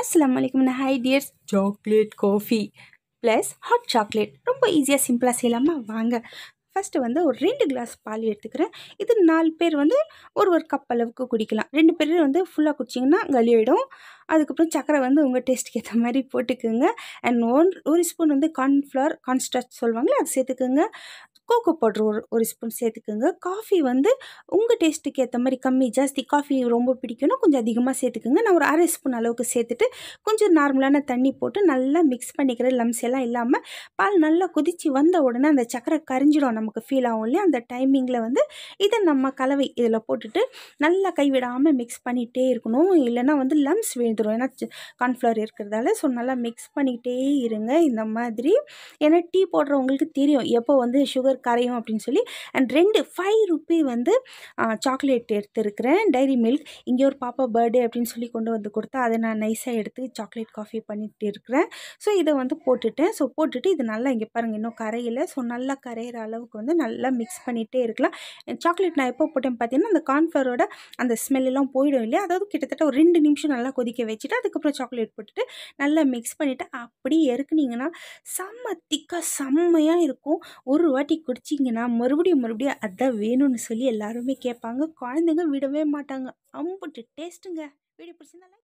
அஸ்லாம் வலைக்கம் hi dears chocolate coffee plus hot chocolate ரொம்ப ஈஸியாக சிம்பிளாக செய்யலாமா வாங்க ஃபஸ்ட்டு வந்து ஒரு ரெண்டு கிளாஸ் பால் எடுத்துக்கிறேன் இது நாலு பேர் வந்து ஒரு ஒரு கப் அளவுக்கு குடிக்கலாம் ரெண்டு பேர் வந்து ஃபுல்லாக குடிச்சிங்கன்னா கலியிடும் அதுக்கப்புறம் சக்கரை வந்து உங்கள் டேஸ்ட்டுக்கு ஏற்ற மாதிரி போட்டுக்கோங்க அண்ட் ஒன் ஒரு ஸ்பூன் வந்து கார்ன்ஃப்ளவர் கார்ன்ஸ்டார்ச் சொல்லுவாங்களே அது சேர்த்துக்குங்க கோகோ பவுட்ரு ஒரு ஒரு ஸ்பூன் சேர்த்துக்கோங்க காஃபி வந்து உங்கள் டேஸ்ட்டுக்கு ஏற்ற மாதிரி கம்மி ஜாஸ்தி காஃபி ரொம்ப பிடிக்கும்னா கொஞ்சம் அதிகமாக சேர்த்துக்கோங்க நான் ஒரு அரை ஸ்பூன் அளவுக்கு சேர்த்துட்டு கொஞ்சம் நார்மலான தண்ணி போட்டு நல்லா மிக்ஸ் பண்ணிக்கிற லம்ஸ் எல்லாம் இல்லாமல் பால் நல்லா குதித்து வந்த உடனே அந்த சக்கரை கரிஞ்சிடும் நமக்கு ஃபீல் ஆகும் இல்லையா அந்த டைமிங்கில் வந்து இதை நம்ம கலவை இதில் போட்டுட்டு நல்லா கைவிடாமல் மிக்ஸ் பண்ணிகிட்டே இருக்கணும் இல்லைனா வந்து லம்ஸ் விழுந்துடும் ஏன்னா கார்ன்ஃப்ளவர் இருக்கிறதால ஸோ நல்லா மிக்ஸ் பண்ணிக்கிட்டே இருங்க இந்த மாதிரி ஏன்னா டீ போடுறவங்களுக்கு தெரியும் எப்போ வந்து சுகர் ஃப்ளேவர் கரையும் அப்படின்னு சொல்லி அண்ட் ரெண்டு ஃபைவ் ருப்பி வந்து சாக்லேட் எடுத்துருக்கிறேன் டைரி மில்க் இங்கே ஒரு பாப்பா பர்த்டே அப்படின்னு சொல்லி கொண்டு வந்து கொடுத்தா அதை நான் நைஸாக எடுத்து சாக்லேட் காஃபி பண்ணிட்டு இருக்கிறேன் ஸோ இதை வந்து போட்டுட்டேன் ஸோ போட்டுட்டு இது நல்லா இங்கே பாருங்கள் இன்னும் கரையில் ஸோ நல்லா கரையிற அளவுக்கு வந்து நல்லா மிக்ஸ் பண்ணிகிட்டே இருக்கலாம் சாக்லேட் நான் எப்போ போட்டேன் பார்த்தீங்கன்னா அந்த கார்ன்ஃப்ளவரோட அந்த ஸ்மெல்லாம் போயிடும் இல்லையா அதாவது கிட்டத்தட்ட ஒரு ரெண்டு நிமிஷம் நல்லா கொதிக்க வச்சுட்டு அதுக்கப்புறம் சாக்லேட் போட்டுட்டு நல்லா மிக்ஸ் பண்ணிவிட்டு அப்படியே இறக்குனிங்கன்னா செம்ம திக்காக செம்மையாக இருக்கும் ஒரு வாட்டி குடிச்சிங்கன்னா மறுபடியும் மறுபடியும் அதான் வேணும்னு சொல்லி எல்லாருமே கேட்பாங்க குழந்தைங்க விடவே மாட்டாங்க அம்புட்டு டேஸ்ட்டுங்க வீடியோ பிடிச்சிருந்தாலே